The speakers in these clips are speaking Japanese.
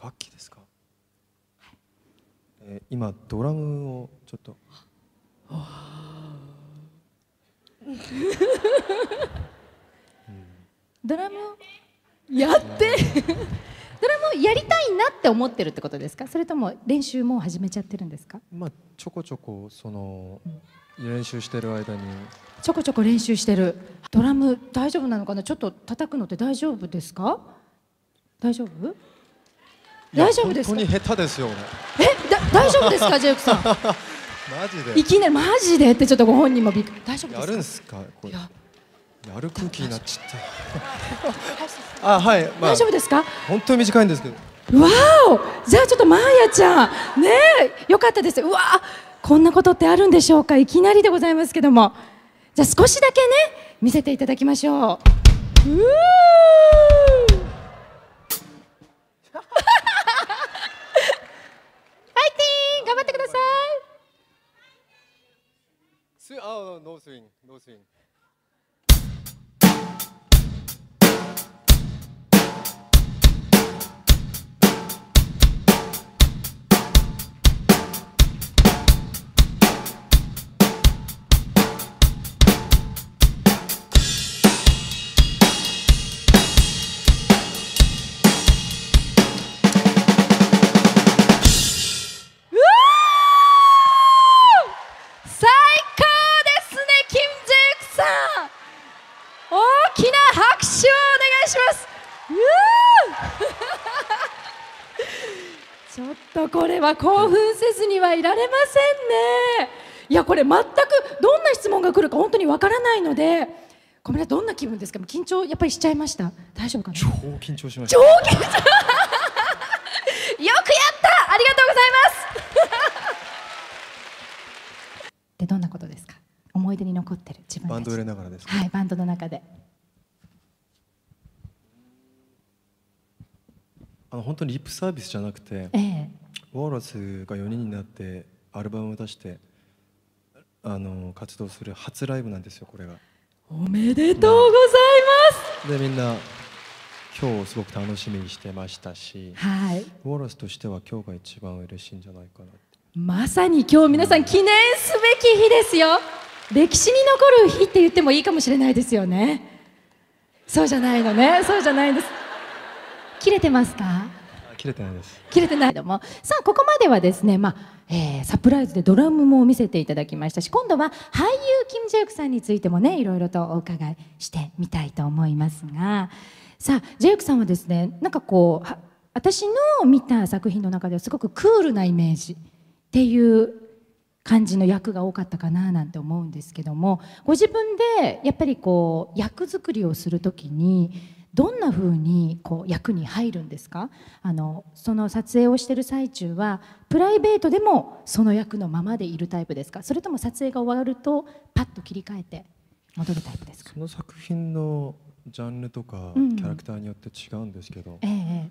楽器ですか、はいえー今ドラムをちょっとドラムをやってドラムをやりたいなって思ってるってことですかそれとも練習もう始めちゃってるんですかまあちょこちょこその練習してる間にちょこちょこ練習してるドラム大丈夫なのかなちょっと叩くのって大丈夫ですか大丈夫大丈夫ですか本当に下手ですよえだ大丈夫ですかジェイクさん マジでいきなりマジでってちょっとご本人もびっ大丈夫ですかやるんですかこれやる空気になっちゃったあはい、まあ、大丈夫ですか本当に短いんですけどわおじゃあちょっとマーヤちゃんねえよかったですうわこんなことってあるんでしょうかいきなりでございますけどもじゃあ少しだけね見せていただきましょううー Swing, oh, no, no swing, no swing. ちょっとこれは興奮せずにはいられませんねいやこれ全くどんな質問が来るか本当にわからないのでごめんなどんな気分ですか緊張やっぱりしちゃいました大丈夫かな超緊張しましたよくやったありがとうございます でどんなことですか思い出に残ってる自分バンド売れながらですはいバンドの中であの本当にリップサービスじゃなくて、ええ、ウォーラスが4人になってアルバムを出してあの活動する初ライブなんですよこれがおめでとうございます、でみんな今日すごく楽しみにしてましたし、はい、ウォーラスとしては今日が一番嬉しいんじゃないかなまさに今日皆さん記念すべき日ですよ歴史に残る日って言ってもいいかもしれないですよねそうじゃないのねそうじゃないです切れてますか切れてないです切れてないのもさあここまではですね、まあえー、サプライズでドラムも見せていただきましたし今度は俳優キム・ジェイクさんについてもねいろいろとお伺いしてみたいと思いますがさあジェイクさんはですねなんかこう私の見た作品の中ではすごくクールなイメージっていう感じの役が多かったかななんて思うんですけどもご自分でやっぱりこう役作りをする時にどんなふうにこう役に入るんですかあのその撮影をしてる最中はプライベートでもその役のままでいるタイプですかそれとも撮影が終わるとパッと切り替えて戻るタイプですかその作品のジャンルとかキャラクターによって違うんですけど、うんええ、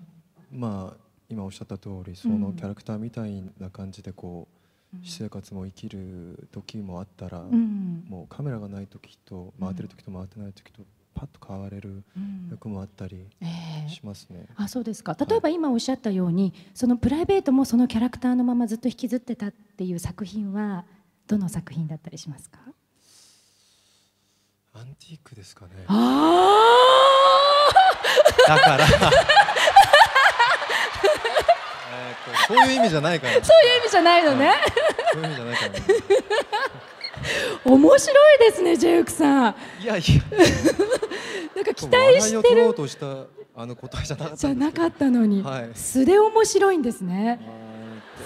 まあ今おっしゃった通りそのキャラクターみたいな感じでこう、うん、私生活も生きる時もあったら、うん、もうカメラがない時と回ってる時と回ってない時とパッと買われる役もあったりしますね。うんえー、あそうですか例えば今おっしゃったように、はい、そのプライベートもそのキャラクターのままずっと引きずってたっていう作品はどの作品だったりしますかアンティークですかね。あ だから えとそういう意味じゃないから。そういう意味じゃないのね。はい、そういう意味じゃないから、ね。面白いですね、ジェイクさん。いやいや。なんか期待してる。としたあの答えじゃなかったじゃなかったのに、はい、素で面白いんですね。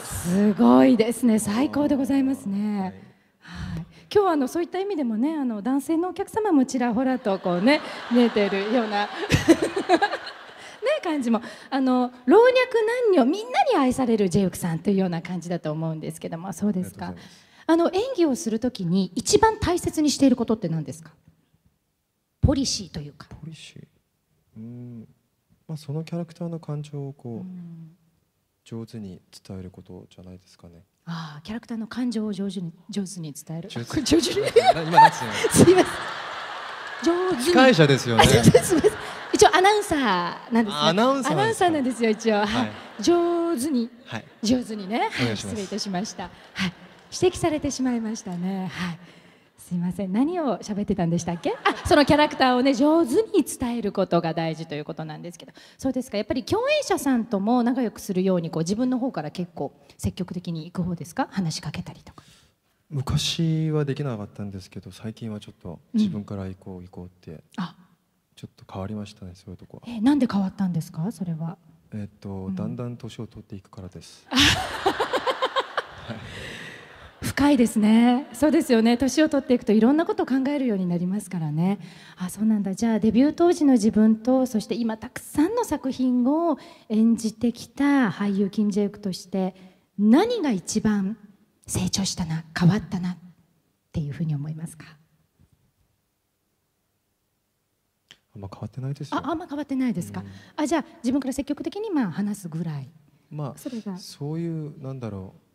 すごいですね。最高でございますね。はい。今日はあのそういった意味でもね、あの男性のお客様もちらほらとこうね見えてるような ね感じもあの老若男女みんなに愛されるジェイクさんというような感じだと思うんですけども、そうですか。あの演技をするときに一番大切にしていることって何ですか？リシーというかポリシーうんまあそのキャラクターの感情をこう、上手に伝えることじゃないですかねああキャラクターの感情を上手に上手に伝える 上手に今何つうのすいません上手に司会者ですよね すいません一応アナウンサーなんです、ね、アナウンサーなんですよ一応、はい、はい、上手に、はい、上手にね、はい、失礼いたしましたはい指摘されてしまいましたねはいすいません何を喋ってたんでしたっけあそのキャラクターをね上手に伝えることが大事ということなんですけどそうですかやっぱり共演者さんとも仲良くするようにこう自分の方から結構積極的に行く方ですか話しかけたりとか昔はできなかったんですけど最近はちょっと自分から行こう行こうって、あちょっと変わりましたねそういうとこはえなんで変わったんですかそれはえっと、だんだん年を取っていくからです 深いですねそうですよね年を取っていくといろんなことを考えるようになりますからねあそうなんだじゃあデビュー当時の自分とそして今たくさんの作品を演じてきた俳優金ン・ジェイクとして何が一番成長したな変わったなっていうふうに思いますかあんま変わってないですああんま変わってないですか、あじゃあ自分から積極的にまあ話すぐらいまあそれがそういうなんだろう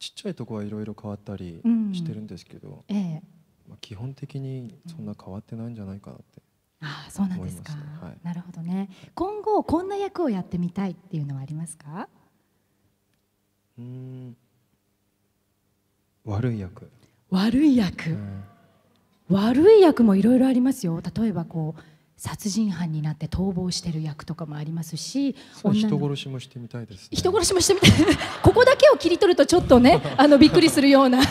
ちっちゃいとこはいろいろ変わったりしてるんですけど、うん、ええ、まあ、基本的にそんな変わってないんじゃないかなって、うああそうなんですか、はい、なるほどね今後こんな役をやってみたいっていうのはありますかうん悪い役悪い役、うん、悪い役もいろいろありますよ例えばこう殺人犯になって逃亡してる役とかもありますし人殺しもしてみたいです、ね、人殺しもしてみたい ここだけを切り取るとちょっとね あのびっくりするようなはい、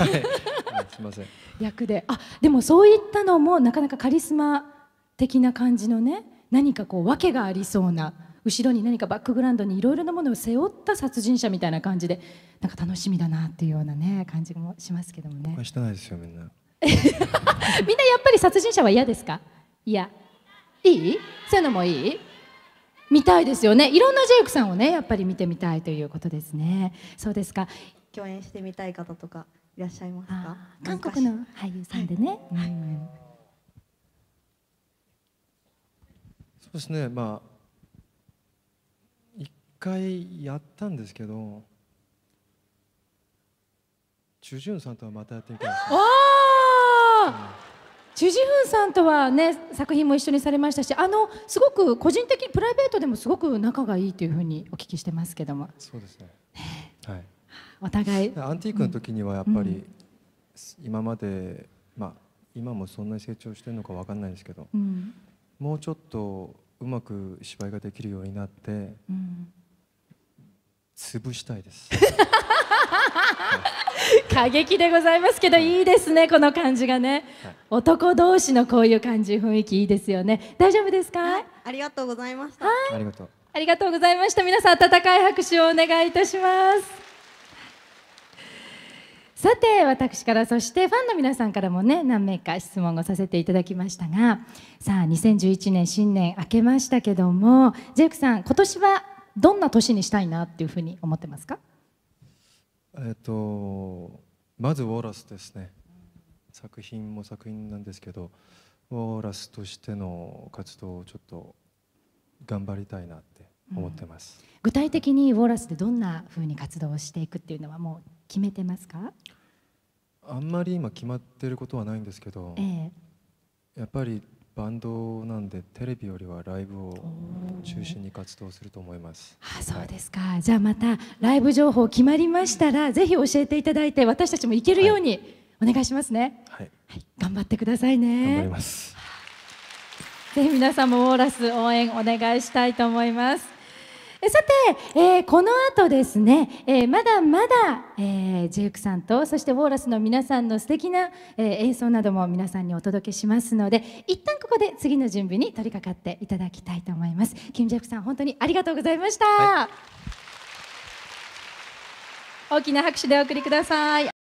すません 役であでもそういったのもなかなかカリスマ的な感じのね何かこう訳がありそうな後ろに何かバックグラウンドにいろいろなものを背負った殺人者みたいな感じでなんか楽しみだなっていうようなね感じもしますけどもね。してないですよみんな。みんなやっぱり殺人者は嫌ですか？いや。いいそういうのもいい見たいですよねいろんなジェイクさんをねやっぱり見てみたいということですねそうですか共演してみたい方とかいらっしゃいますか韓国の俳優さんでね、はい、そうですねまあ一回やったんですけどチュジュンさんとはまたやってみたいです、ああ、うんチュジフンさんとはね作品も一緒にされましたしあのすごく個人的にプライベートでもすごく仲がいいというふうにお聞きしてますけどもそうですね、ね、はいお互いアンティークの時にはやっぱり、今まで、まあ今もそんなに成長してるのか分かんないですけど、うん、もうちょっとうまく芝居ができるようになって、うん、潰したいです 過激でございますけどいいですねこの感じがね、はい、男同士のこういう感じ雰囲気いいですよね大丈夫ですか、はい、ありがとうございました、ありがとうありがとうございました皆さん温かい拍手をお願いいたしますさて私からそしてファンの皆さんからもね何名か質問をさせていただきましたがさあ2011年新年明けましたけどもジェイクさん今年はどんな年にしたいなっていうふうに思ってますかえっと、まずウォーラスですね作品も作品なんですけどウォーラスとしての活動をちょっと頑張りたいなって思ってます、うん、具体的にウォーラスでどんなふうに活動をしていくっていうのはもう決めてますかあんまり今決まってることはないんですけど、ええ、やっぱりバンドなんでテレビよりはライブを中心に活動すると思いますあそうですか、はい、じゃあまたライブ情報決まりましたらぜひ教えていただいて私たちも行けるようにお願いしますね、はい、はい、頑張ってくださいね頑張りますぜひ皆さんもオーラス応援お願いしたいと思いますさて、えー、この後ですね、えー、まだまだ、えー、ジェイクさんとそしてウォーラスの皆さんの素敵な、えー、演奏なども皆さんにお届けしますので一旦ここで次の準備に取り掛かっていただきたいと思いますキム・ジェイクさん本当にありがとうございました、はい、大きな拍手でお送りください